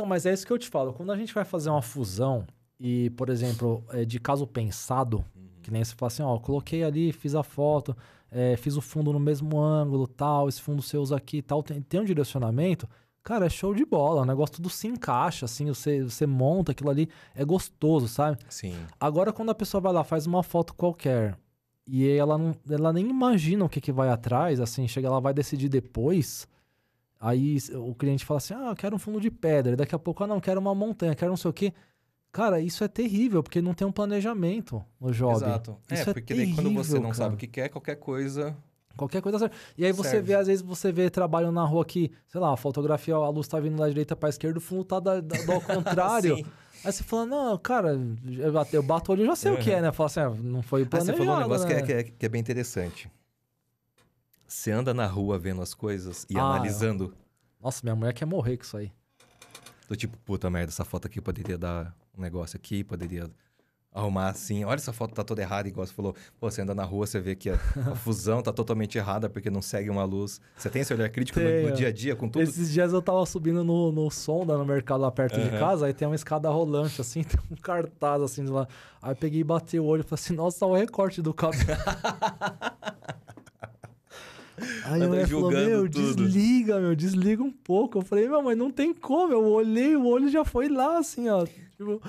Então, mas é isso que eu te falo. Quando a gente vai fazer uma fusão e, por exemplo, é de caso pensado, uhum. que nem você fala assim, ó, coloquei ali, fiz a foto, é, fiz o fundo no mesmo ângulo, tal, esse fundo você usa aqui, tal, tem, tem um direcionamento, cara, é show de bola, o negócio tudo se encaixa, assim, você, você monta aquilo ali, é gostoso, sabe? Sim. Agora, quando a pessoa vai lá, faz uma foto qualquer, e ela, não, ela nem imagina o que, que vai atrás, assim, chega, ela vai decidir depois Aí o cliente fala assim: ah, eu quero um fundo de pedra. Daqui a pouco, ah, não, quero uma montanha, quero não sei o quê. Cara, isso é terrível, porque não tem um planejamento no job. Exato. É, isso é, é porque terrível, quando você não cara. sabe o que quer, qualquer coisa. Qualquer coisa serve. E aí você serve. vê, às vezes, você vê trabalho na rua que, sei lá, a fotografia, a luz tá vindo da direita pra esquerda, o fundo tá da, da, do ao contrário. Aí você fala, não, cara, eu bato o olho, eu já sei uhum. o que é, né? Fala assim, ah, não foi planejado. Ah, aí você falou um negócio né? que, é, né? que, é, que é bem interessante. Você anda na rua vendo as coisas e ah, analisando. Eu... Nossa, minha mulher quer morrer com isso aí. Tô tipo, puta merda, essa foto aqui poderia dar um negócio aqui, poderia arrumar assim. Olha, essa foto tá toda errada, igual você falou. Pô, você anda na rua, você vê que a, a fusão tá totalmente errada porque não segue uma luz. Você tem esse olhar crítico no, no, dia a dia com tudo? Esses dias eu tava subindo no, no sonda no mercado lá perto uhum. de casa, aí tem uma escada rolante assim, tem um cartaz assim de lá. Aí eu peguei e bati o olho e falei assim: nossa, tá o um recorte do cabelo. Aí a mulher falou, meu, tudo. desliga, meu, desliga um pouco. Eu falei, meu, mas não tem como. Eu olhei, o olho já foi lá, assim, ó. Tipo,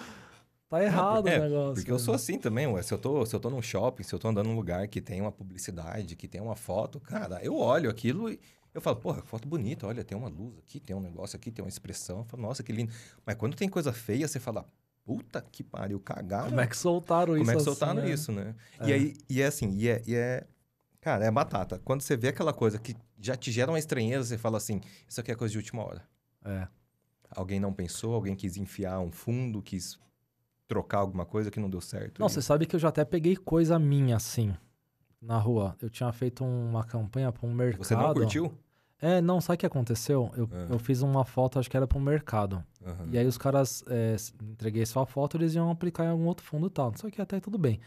tá errado é, o negócio. Porque eu né? sou assim também, ué. Se eu, tô, se eu tô num shopping, se eu tô andando num lugar que tem uma publicidade, que tem uma foto, cara, eu olho aquilo e... Eu falo, porra, foto bonita, olha, tem uma luz aqui, tem um negócio aqui, tem uma expressão. Eu falo, nossa, que lindo. Mas quando tem coisa feia, você fala, puta que pariu, cagado. Como é que soltaram Como isso? Como é que assim, soltaram assim, isso, né? É. E aí, e é assim, e é, e é, Cara, é batata. Quando você vê aquela coisa que já te gera uma estranheza, você fala assim: isso aqui é coisa de última hora. É. Alguém não pensou, alguém quis enfiar um fundo, quis trocar alguma coisa que não deu certo. Não, e... você sabe que eu já até peguei coisa minha assim, na rua. Eu tinha feito uma campanha para um mercado. Você não curtiu? É, não, sabe o que aconteceu? Eu, uhum. eu fiz uma foto, acho que era para um mercado. Uhum. E aí os caras, é, entreguei só a foto, eles iam aplicar em algum outro fundo e tal. Só que até tudo bem.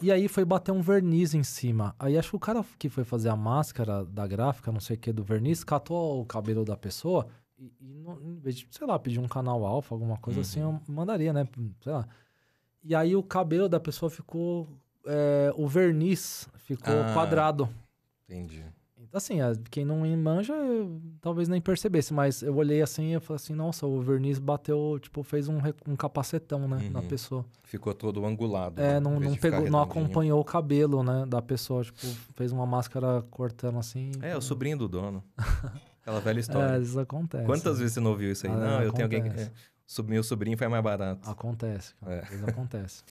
E aí foi bater um verniz em cima. Aí acho que o cara que foi fazer a máscara da gráfica, não sei o que, do verniz, catou o cabelo da pessoa e, e não, em vez de, sei lá, pedir um canal alfa, alguma coisa uhum. assim, eu uhum. mandaria, né? Sei lá. E aí o cabelo da pessoa ficou. É, o verniz ficou ah, quadrado. Entendi assim, quem não manja, talvez nem percebesse, mas eu olhei assim e falei assim, nossa, o verniz bateu, tipo, fez um, um capacetão, né, uhum. na pessoa. Ficou todo angulado. É, né, não, não, pegou, não acompanhou o cabelo, né, da pessoa, tipo, fez uma máscara cortando assim. É, é o então sobrinho do dono. Aquela velha é, história. É, isso acontece. Quantas né? vezes você não ouviu isso aí? Ah, não, eu tenho alguém... Que... É, meu sobrinho foi mais barato. Acontece, cara. É. acontece.